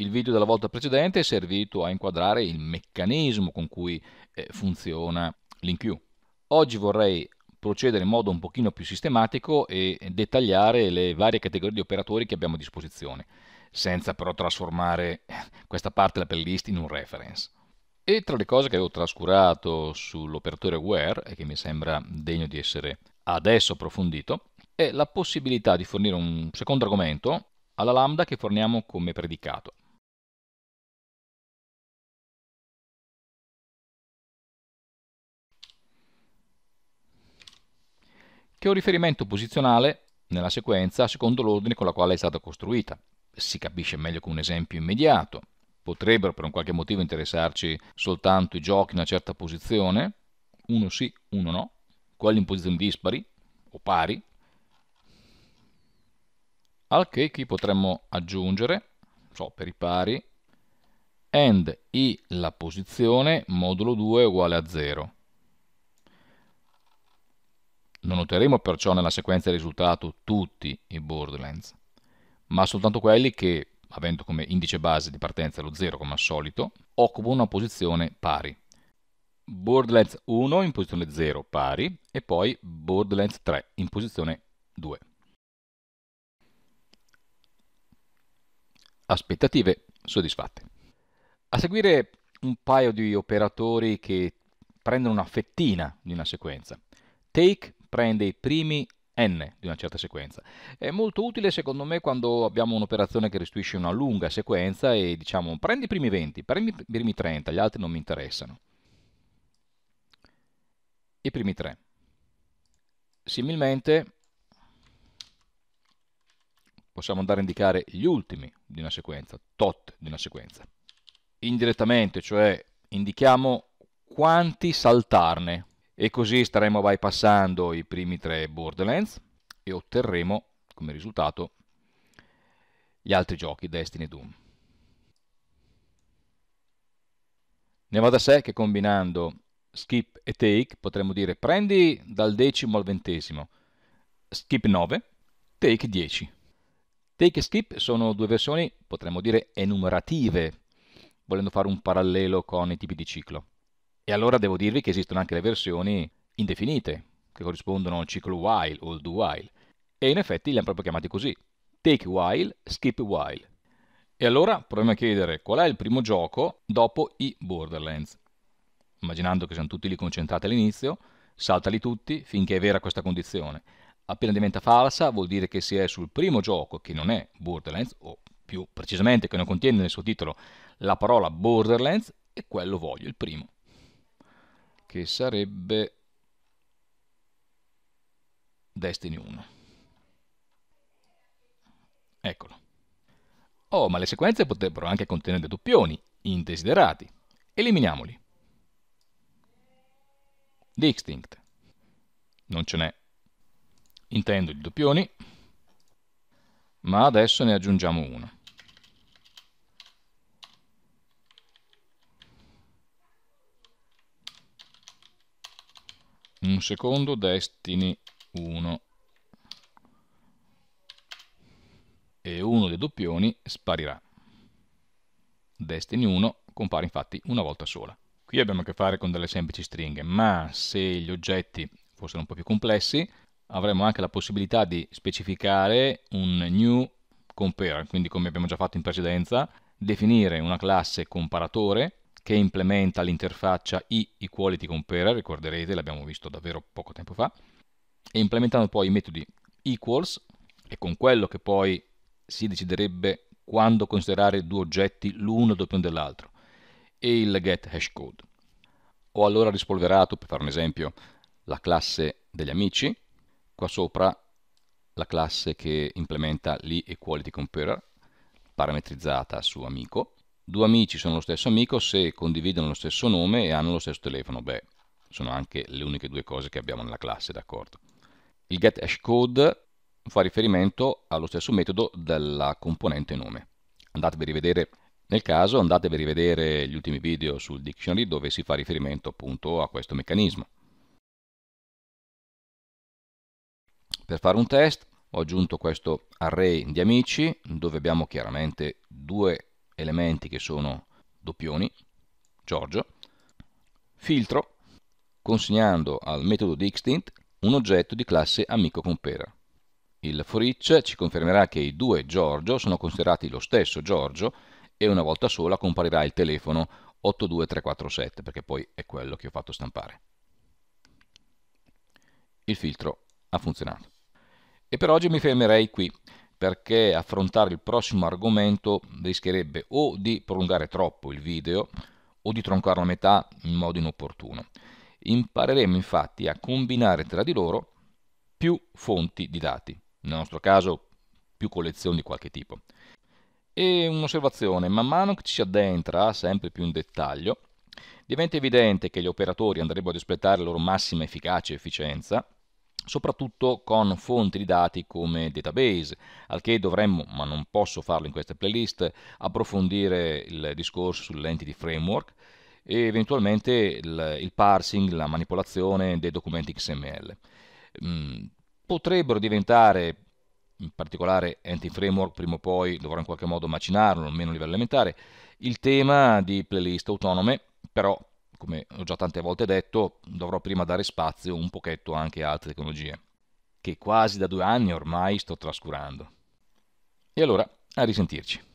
Il video della volta precedente è servito a inquadrare il meccanismo con cui eh, funziona l'InQ. Oggi vorrei procedere in modo un pochino più sistematico e dettagliare le varie categorie di operatori che abbiamo a disposizione, senza però trasformare eh, questa parte della playlist in un reference. E tra le cose che avevo trascurato sull'operatore where, e che mi sembra degno di essere adesso approfondito, è la possibilità di fornire un secondo argomento alla lambda che forniamo come predicato. che è un riferimento posizionale nella sequenza secondo l'ordine con la quale è stata costruita. Si capisce meglio con un esempio immediato. Potrebbero per un qualche motivo interessarci soltanto i giochi in una certa posizione, uno sì, uno no, quelli in posizioni dispari o pari, al che qui potremmo aggiungere, so, per i pari, and i la posizione modulo 2 uguale a 0. Non otterremo perciò nella sequenza di risultato tutti i Borderlands, ma soltanto quelli che, avendo come indice base di partenza lo 0 come al solito, occupano una posizione pari. Borderlands 1 in posizione 0 pari e poi Borderlands 3 in posizione 2. Aspettative soddisfatte. A seguire un paio di operatori che prendono una fettina di una sequenza. Take prende i primi n di una certa sequenza. È molto utile secondo me quando abbiamo un'operazione che restituisce una lunga sequenza e diciamo prendi i primi 20, prendi i primi 30, gli altri non mi interessano. I primi 3. Similmente possiamo andare a indicare gli ultimi di una sequenza, tot di una sequenza. Indirettamente, cioè indichiamo quanti saltarne e così staremo bypassando i primi tre Borderlands e otterremo come risultato gli altri giochi Destiny e Doom. Ne va da sé che combinando skip e take potremmo dire prendi dal decimo al ventesimo, skip 9, take 10. Take e skip sono due versioni, potremmo dire, enumerative, volendo fare un parallelo con i tipi di ciclo. E allora devo dirvi che esistono anche le versioni indefinite, che corrispondono al ciclo while o do while. E in effetti li hanno proprio chiamati così. Take while, skip while. E allora proviamo a chiedere qual è il primo gioco dopo i Borderlands. Immaginando che siano tutti lì concentrati all'inizio, saltali tutti finché è vera questa condizione. Appena diventa falsa vuol dire che si è sul primo gioco che non è Borderlands, o più precisamente che non contiene nel suo titolo la parola Borderlands, e quello voglio, il primo che sarebbe Destiny 1. Eccolo. Oh, ma le sequenze potrebbero anche contenere doppioni indesiderati. Eliminiamoli. Di Non ce n'è. Intendo i doppioni, ma adesso ne aggiungiamo uno. un secondo Destiny 1 e uno dei doppioni sparirà. Destiny 1 compare infatti una volta sola. Qui abbiamo a che fare con delle semplici stringhe, ma se gli oggetti fossero un po' più complessi, avremmo anche la possibilità di specificare un new compare, quindi come abbiamo già fatto in precedenza, definire una classe comparatore che implementa l'interfaccia i-equality comparer, ricorderete, l'abbiamo visto davvero poco tempo fa, e implementando poi i metodi equals, e con quello che poi si deciderebbe quando considerare due oggetti l'uno dopo dell'altro, e il get hash code. Ho allora rispolverato, per fare un esempio, la classe degli amici, qua sopra la classe che implementa l'e-equality comparer, parametrizzata su amico, due amici sono lo stesso amico se condividono lo stesso nome e hanno lo stesso telefono. Beh, sono anche le uniche due cose che abbiamo nella classe, d'accordo? Il get hash code fa riferimento allo stesso metodo della componente nome. Andatevi a rivedere, nel caso andatevi a rivedere gli ultimi video sul dictionary dove si fa riferimento appunto a questo meccanismo. Per fare un test ho aggiunto questo array di amici dove abbiamo chiaramente due elementi che sono doppioni, Giorgio, filtro consegnando al metodo di Extint un oggetto di classe amico compera. Il for each ci confermerà che i due Giorgio sono considerati lo stesso Giorgio e una volta sola comparirà il telefono 82347 perché poi è quello che ho fatto stampare. Il filtro ha funzionato. E per oggi mi fermerei qui perché affrontare il prossimo argomento rischierebbe o di prolungare troppo il video o di troncarlo a metà in modo inopportuno. Impareremo infatti a combinare tra di loro più fonti di dati, nel nostro caso più collezioni di qualche tipo. E un'osservazione, man mano che ci si addentra sempre più in dettaglio, diventa evidente che gli operatori andrebbero ad espletare la loro massima efficacia e efficienza soprattutto con fonti di dati come database, al che dovremmo, ma non posso farlo in questa playlist, approfondire il discorso sull'entity framework e eventualmente il, il parsing, la manipolazione dei documenti XML. Mm, potrebbero diventare in particolare Entity Framework prima o poi dovrò in qualche modo macinarlo, almeno a livello elementare, il tema di playlist autonome, però come ho già tante volte detto, dovrò prima dare spazio un pochetto anche a altre tecnologie, che quasi da due anni ormai sto trascurando. E allora, a risentirci.